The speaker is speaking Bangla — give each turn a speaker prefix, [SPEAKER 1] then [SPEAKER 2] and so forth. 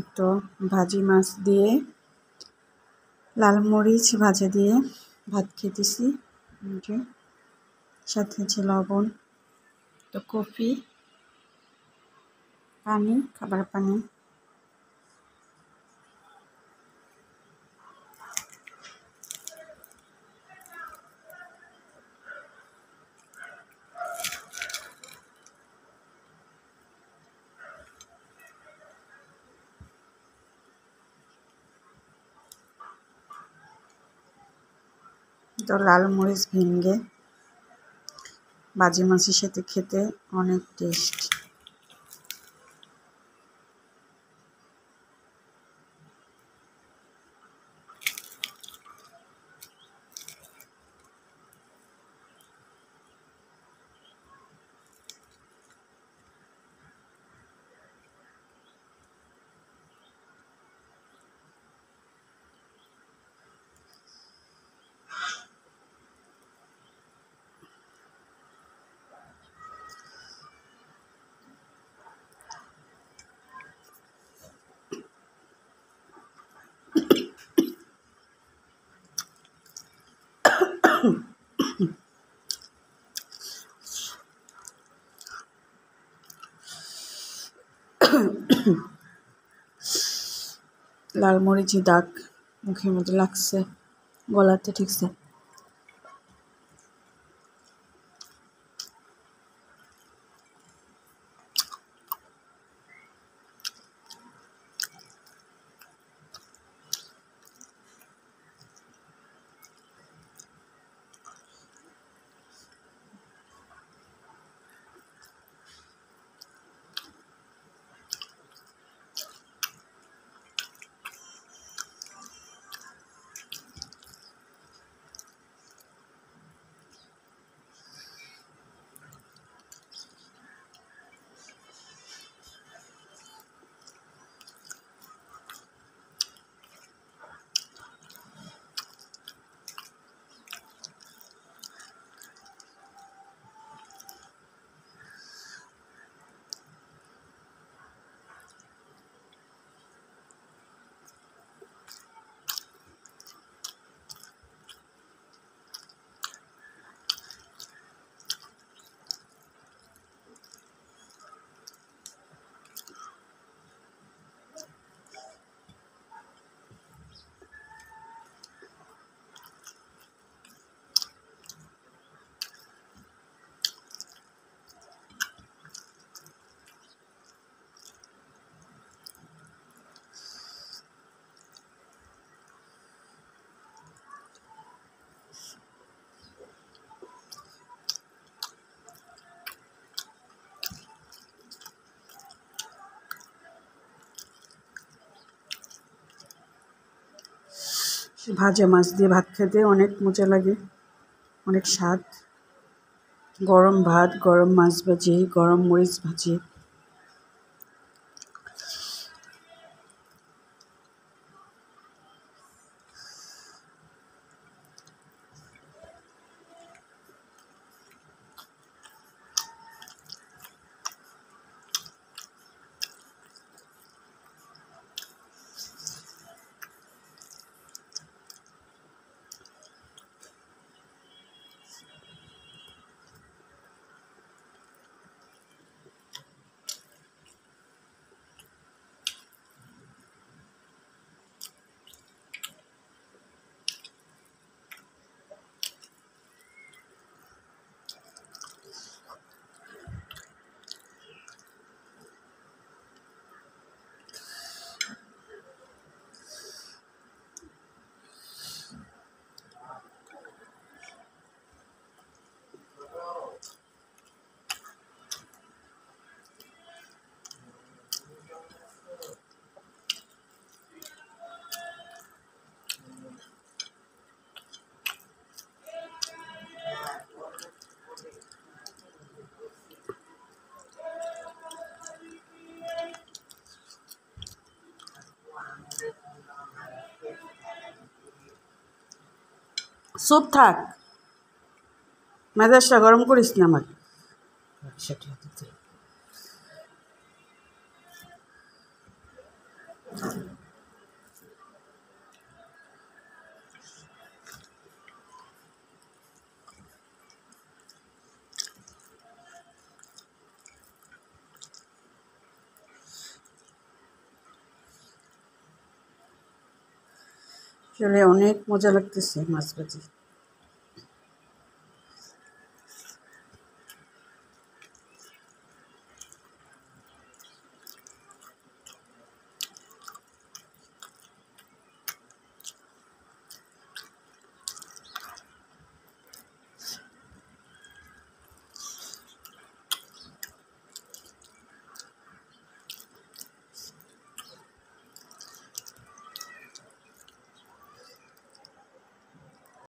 [SPEAKER 1] একটু ভাজি মাছ দিয়ে লাল মরিচ ভাজা দিয়ে ভাত খেতেছি সাথে হচ্ছে লবণ তো কফি পানি খাবার পানি তো লাল মরিচ ভেঙে বাজি মাছের সাথে খেতে অনেক টেস্ট লাল মরিচি দাগ মুখের মধ্যে লাগছে গলাতে ঠিকছে ভাজা মাছ দিয়ে ভাত খেতে অনেক মজা লাগে অনেক স্বাদ গরম ভাত গরম মাছ ভাজি গরম মরিচ ভাজি চুপ থাক মেজাজটা গরম করিস না আমার Thank you. খেলে অনেক মজা লাগতেছে মাছ ভাজি